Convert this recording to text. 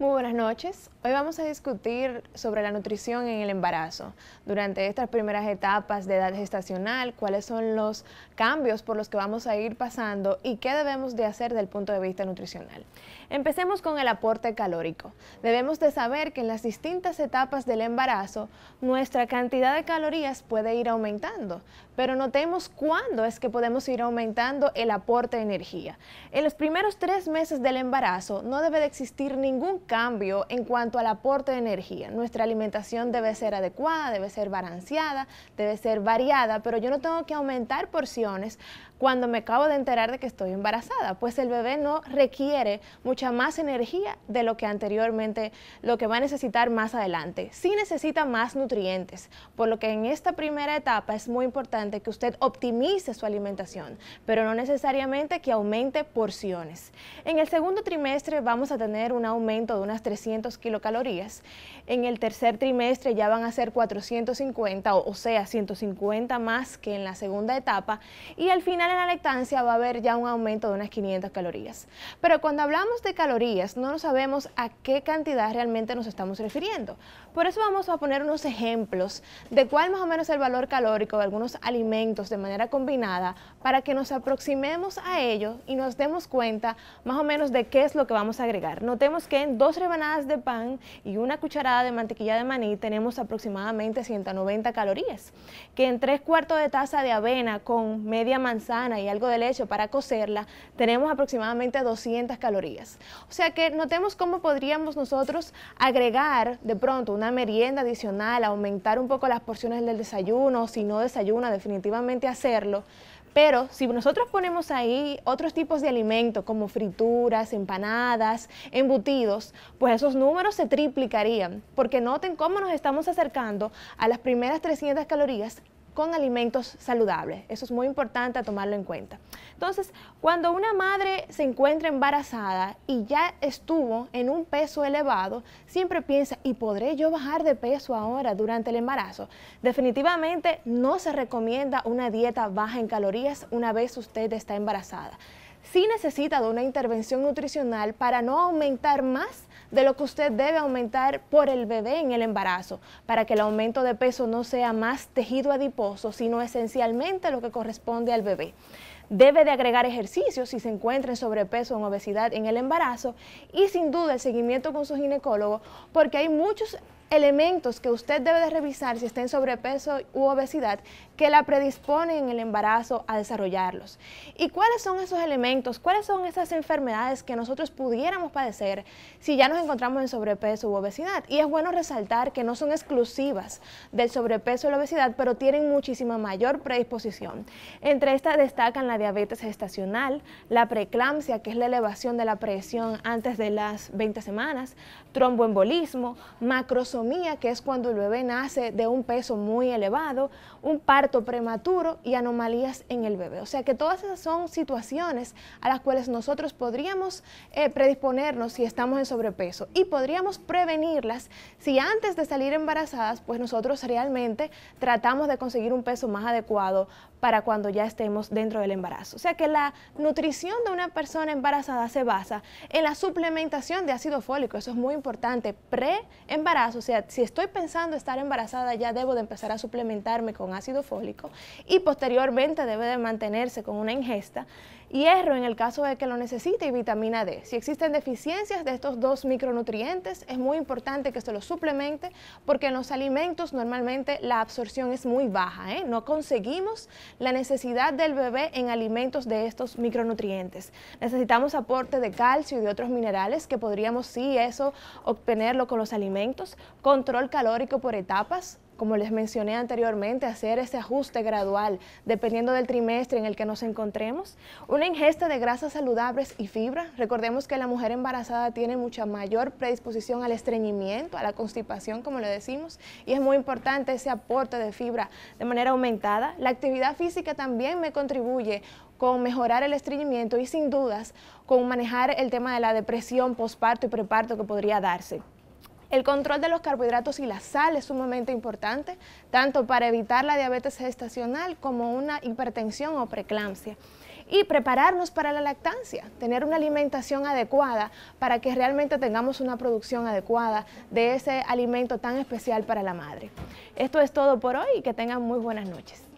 Muy buenas noches. Hoy vamos a discutir sobre la nutrición en el embarazo. Durante estas primeras etapas de edad gestacional, cuáles son los cambios por los que vamos a ir pasando y qué debemos de hacer desde el punto de vista nutricional. Empecemos con el aporte calórico. Debemos de saber que en las distintas etapas del embarazo, nuestra cantidad de calorías puede ir aumentando, pero notemos cuándo es que podemos ir aumentando el aporte de energía. En los primeros tres meses del embarazo no debe de existir ningún cambio en cuanto al aporte de energía. Nuestra alimentación debe ser adecuada, debe ser balanceada, debe ser variada, pero yo no tengo que aumentar porciones cuando me acabo de enterar de que estoy embarazada, pues el bebé no requiere mucha más energía de lo que anteriormente, lo que va a necesitar más adelante. Sí necesita más nutrientes, por lo que en esta primera etapa es muy importante que usted optimice su alimentación, pero no necesariamente que aumente porciones. En el segundo trimestre vamos a tener un aumento de unas 300 kilocalorías. En el tercer trimestre ya van a ser 450, o, sea, 150 más que en la segunda etapa. Y al final en la lactancia va a haber ya un aumento de unas 500 calorías. Pero cuando hablamos de calorías, no sabemos a qué cantidad realmente nos estamos refiriendo. Por eso vamos a poner unos ejemplos de cuál más o menos el valor calórico de algunos alimentos de manera combinada para que nos aproximemos a ello y nos demos cuenta más o menos de qué es lo que vamos a agregar. Notemos que en dos rebanadas de pan y una cucharada de mantequilla de maní tenemos aproximadamente 190 calorías, que en tres cuartos de taza de avena con media manzana y algo de leche para cocerla tenemos aproximadamente 200 calorías. O sea que notemos cómo podríamos nosotros agregar de pronto una merienda adicional, aumentar un poco las porciones del desayuno, si no desayuna definitivamente hacerlo pero si nosotros ponemos ahí otros tipos de alimentos como frituras, empanadas, embutidos, pues esos números se triplicarían. Porque noten cómo nos estamos acercando a las primeras 300 calorías con alimentos saludables. Eso es muy importante a tomarlo en cuenta. Entonces, cuando una madre se encuentra embarazada y ya estuvo en un peso elevado, siempre piensa, ¿y podré yo bajar de peso ahora durante el embarazo? Definitivamente no se recomienda una dieta baja en calorías una vez usted está embarazada. Si necesita de una intervención nutricional para no aumentar más de lo que usted debe aumentar por el bebé en el embarazo, para que el aumento de peso no sea más tejido adiposo, sino esencialmente lo que corresponde al bebé debe de agregar ejercicios si se encuentra en sobrepeso o en obesidad en el embarazo y sin duda el seguimiento con su ginecólogo porque hay muchos elementos que usted debe de revisar si está en sobrepeso u obesidad que la predisponen en el embarazo a desarrollarlos. ¿Y cuáles son esos elementos? ¿Cuáles son esas enfermedades que nosotros pudiéramos padecer si ya nos encontramos en sobrepeso u obesidad? Y es bueno resaltar que no son exclusivas del sobrepeso y la obesidad, pero tienen muchísima mayor predisposición. Entre estas destacan la diabetes gestacional, la preeclampsia, que es la elevación de la presión antes de las 20 semanas, tromboembolismo, macrosomía, que es cuando el bebé nace de un peso muy elevado, un parto prematuro y anomalías en el bebé. O sea que todas esas son situaciones a las cuales nosotros podríamos eh, predisponernos si estamos en sobrepeso y podríamos prevenirlas si antes de salir embarazadas, pues nosotros realmente tratamos de conseguir un peso más adecuado para cuando ya estemos dentro del embarazo. O sea que la nutrición de una persona embarazada se basa en la suplementación de ácido fólico, eso es muy importante, pre-embarazo o sea, si estoy pensando estar embarazada, ya debo de empezar a suplementarme con ácido fólico y posteriormente debe de mantenerse con una ingesta. Hierro en el caso de que lo necesite y vitamina D. Si existen deficiencias de estos dos micronutrientes, es muy importante que se los suplemente porque en los alimentos normalmente la absorción es muy baja. ¿eh? No conseguimos la necesidad del bebé en alimentos de estos micronutrientes. Necesitamos aporte de calcio y de otros minerales que podríamos sí eso obtenerlo con los alimentos control calórico por etapas, como les mencioné anteriormente, hacer ese ajuste gradual dependiendo del trimestre en el que nos encontremos. Una ingesta de grasas saludables y fibra. Recordemos que la mujer embarazada tiene mucha mayor predisposición al estreñimiento, a la constipación, como le decimos, y es muy importante ese aporte de fibra de manera aumentada. La actividad física también me contribuye con mejorar el estreñimiento y sin dudas con manejar el tema de la depresión postparto y preparto que podría darse. El control de los carbohidratos y la sal es sumamente importante, tanto para evitar la diabetes gestacional como una hipertensión o preeclampsia. Y prepararnos para la lactancia, tener una alimentación adecuada para que realmente tengamos una producción adecuada de ese alimento tan especial para la madre. Esto es todo por hoy y que tengan muy buenas noches.